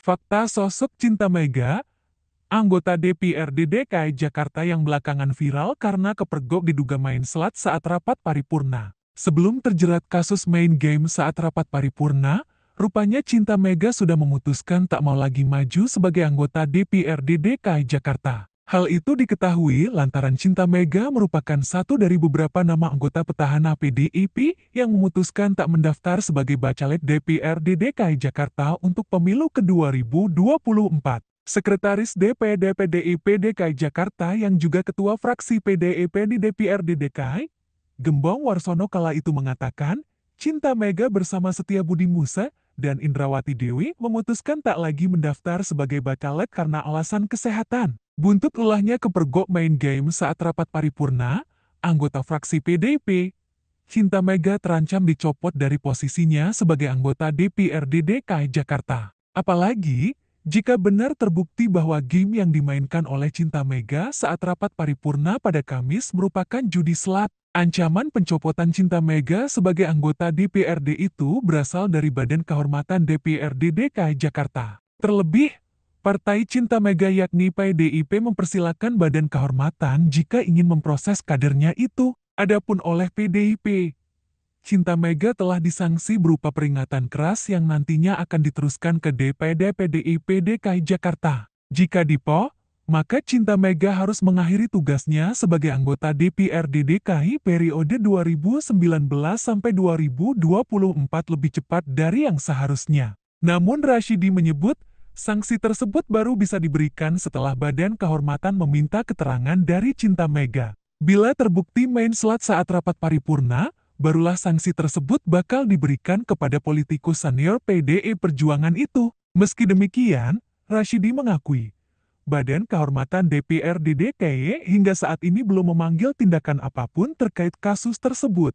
Fakta sosok Cinta Mega, anggota DPRD DKI Jakarta yang belakangan viral karena kepergok diduga main selat saat rapat paripurna. Sebelum terjerat kasus main game saat rapat paripurna, rupanya Cinta Mega sudah memutuskan tak mau lagi maju sebagai anggota DPRD DKI Jakarta. Hal itu diketahui lantaran Cinta Mega merupakan satu dari beberapa nama anggota petahana PDIP yang memutuskan tak mendaftar sebagai bacalek DPRD DKI Jakarta untuk pemilu ke-2024. Sekretaris DPD PDIP DKI Jakarta yang juga ketua fraksi PDIP di DPRD DKI, Gembong Warsono kala itu mengatakan, Cinta Mega bersama Setia Budi Musa dan Indrawati Dewi memutuskan tak lagi mendaftar sebagai bacalet karena alasan kesehatan. Buntut ulahnya kepergok main game saat rapat paripurna, anggota fraksi PDP, Cinta Mega terancam dicopot dari posisinya sebagai anggota DPRD DKI Jakarta. Apalagi, jika benar terbukti bahwa game yang dimainkan oleh Cinta Mega saat rapat paripurna pada Kamis merupakan judi selat, ancaman pencopotan Cinta Mega sebagai anggota DPRD itu berasal dari Badan Kehormatan DPRD DKI Jakarta. Terlebih, Partai Cinta Mega yakni PDIP mempersilahkan Badan Kehormatan jika ingin memproses kadernya itu, adapun oleh PDIP. Cinta Mega telah disanksi berupa peringatan keras yang nantinya akan diteruskan ke DPD PDIP DKI Jakarta. Jika dipo, maka Cinta Mega harus mengakhiri tugasnya sebagai anggota DPRD DKI periode 2019 sampai 2024 lebih cepat dari yang seharusnya. Namun Rashidi menyebut, Sanksi tersebut baru bisa diberikan setelah Badan Kehormatan meminta keterangan dari Cinta Mega. Bila terbukti main slot saat rapat paripurna, barulah sanksi tersebut bakal diberikan kepada politikus senior PDI Perjuangan itu. Meski demikian, Rashidi mengakui, Badan Kehormatan DPRD DKI hingga saat ini belum memanggil tindakan apapun terkait kasus tersebut.